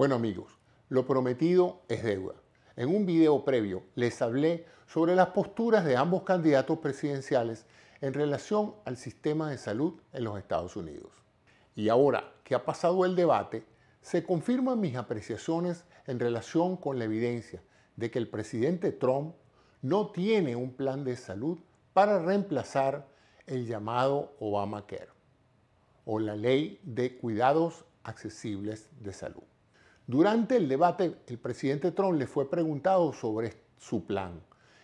Bueno amigos, lo prometido es deuda. En un video previo les hablé sobre las posturas de ambos candidatos presidenciales en relación al sistema de salud en los Estados Unidos. Y ahora que ha pasado el debate, se confirman mis apreciaciones en relación con la evidencia de que el presidente Trump no tiene un plan de salud para reemplazar el llamado Obamacare o la ley de cuidados accesibles de salud. Durante el debate, el presidente Trump le fue preguntado sobre su plan,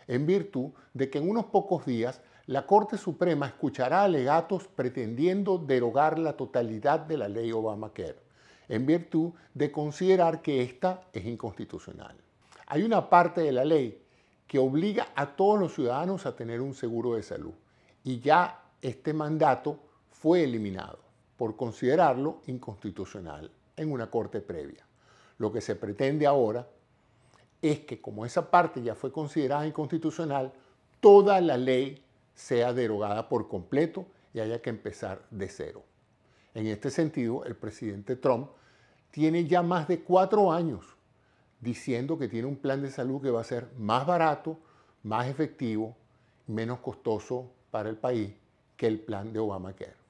en virtud de que en unos pocos días la Corte Suprema escuchará alegatos pretendiendo derogar la totalidad de la ley Obamacare, en virtud de considerar que esta es inconstitucional. Hay una parte de la ley que obliga a todos los ciudadanos a tener un seguro de salud y ya este mandato fue eliminado por considerarlo inconstitucional en una corte previa. Lo que se pretende ahora es que como esa parte ya fue considerada inconstitucional, toda la ley sea derogada por completo y haya que empezar de cero. En este sentido, el presidente Trump tiene ya más de cuatro años diciendo que tiene un plan de salud que va a ser más barato, más efectivo, menos costoso para el país que el plan de Obamacare.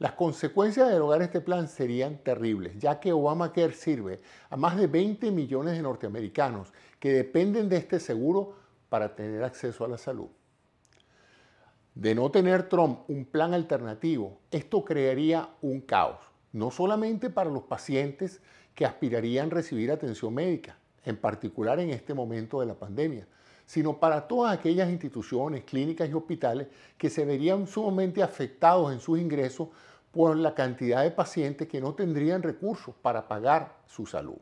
Las consecuencias de derogar este plan serían terribles, ya que Obamacare sirve a más de 20 millones de norteamericanos que dependen de este seguro para tener acceso a la salud. De no tener Trump un plan alternativo, esto crearía un caos, no solamente para los pacientes que aspirarían a recibir atención médica, en particular en este momento de la pandemia, sino para todas aquellas instituciones, clínicas y hospitales que se verían sumamente afectados en sus ingresos por la cantidad de pacientes que no tendrían recursos para pagar su salud.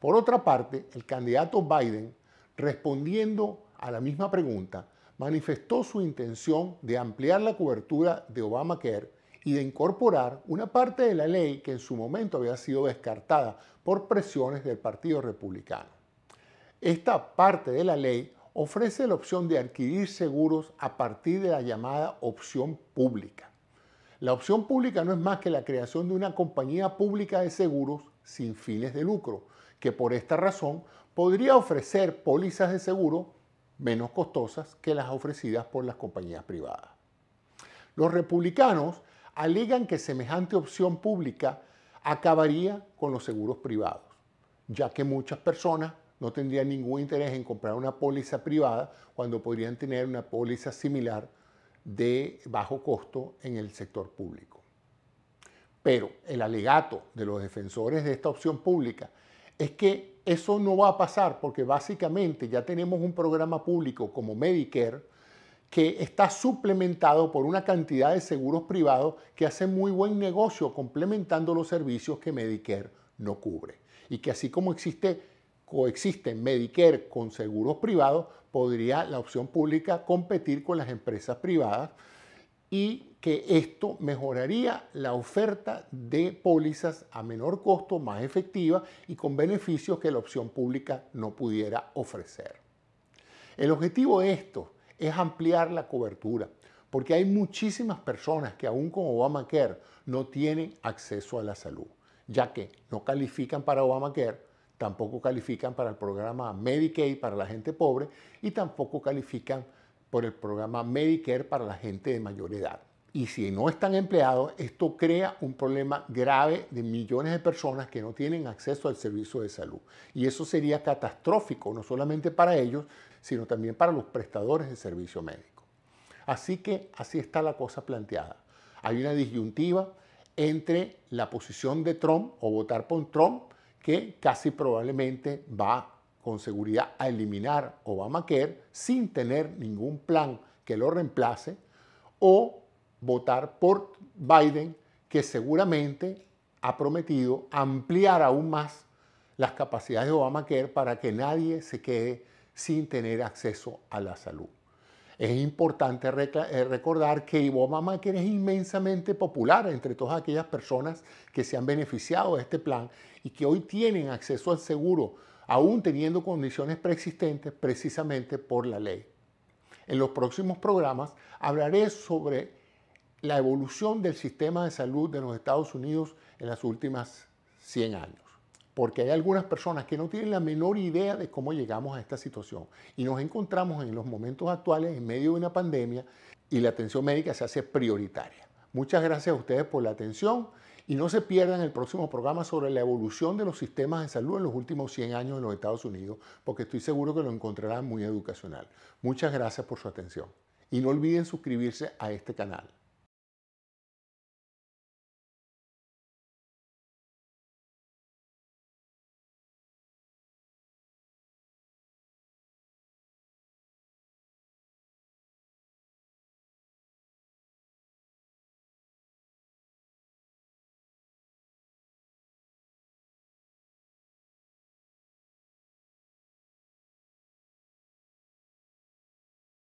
Por otra parte, el candidato Biden, respondiendo a la misma pregunta, manifestó su intención de ampliar la cobertura de Obamacare y de incorporar una parte de la ley que en su momento había sido descartada por presiones del Partido Republicano. Esta parte de la ley ofrece la opción de adquirir seguros a partir de la llamada opción pública. La opción pública no es más que la creación de una compañía pública de seguros sin fines de lucro, que por esta razón podría ofrecer pólizas de seguro menos costosas que las ofrecidas por las compañías privadas. Los republicanos alegan que semejante opción pública acabaría con los seguros privados, ya que muchas personas no tendrían ningún interés en comprar una póliza privada cuando podrían tener una póliza similar de bajo costo en el sector público. Pero el alegato de los defensores de esta opción pública es que eso no va a pasar porque básicamente ya tenemos un programa público como Medicare que está suplementado por una cantidad de seguros privados que hacen muy buen negocio complementando los servicios que Medicare no cubre. Y que así como existe coexiste Medicare con seguros privados, podría la opción pública competir con las empresas privadas y que esto mejoraría la oferta de pólizas a menor costo, más efectiva y con beneficios que la opción pública no pudiera ofrecer. El objetivo de esto es ampliar la cobertura, porque hay muchísimas personas que aún con Obamacare no tienen acceso a la salud, ya que no califican para Obamacare tampoco califican para el programa Medicaid para la gente pobre y tampoco califican por el programa Medicare para la gente de mayor edad. Y si no están empleados, esto crea un problema grave de millones de personas que no tienen acceso al servicio de salud. Y eso sería catastrófico, no solamente para ellos, sino también para los prestadores de servicio médico. Así que así está la cosa planteada. Hay una disyuntiva entre la posición de Trump o votar por Trump que casi probablemente va con seguridad a eliminar Obamacare sin tener ningún plan que lo reemplace, o votar por Biden, que seguramente ha prometido ampliar aún más las capacidades de Obamacare para que nadie se quede sin tener acceso a la salud. Es importante eh, recordar que Obamacare es inmensamente popular entre todas aquellas personas que se han beneficiado de este plan y que hoy tienen acceso al seguro, aún teniendo condiciones preexistentes precisamente por la ley. En los próximos programas hablaré sobre la evolución del sistema de salud de los Estados Unidos en las últimas 100 años porque hay algunas personas que no tienen la menor idea de cómo llegamos a esta situación y nos encontramos en los momentos actuales en medio de una pandemia y la atención médica se hace prioritaria. Muchas gracias a ustedes por la atención y no se pierdan el próximo programa sobre la evolución de los sistemas de salud en los últimos 100 años en los Estados Unidos, porque estoy seguro que lo encontrarán muy educacional. Muchas gracias por su atención y no olviden suscribirse a este canal.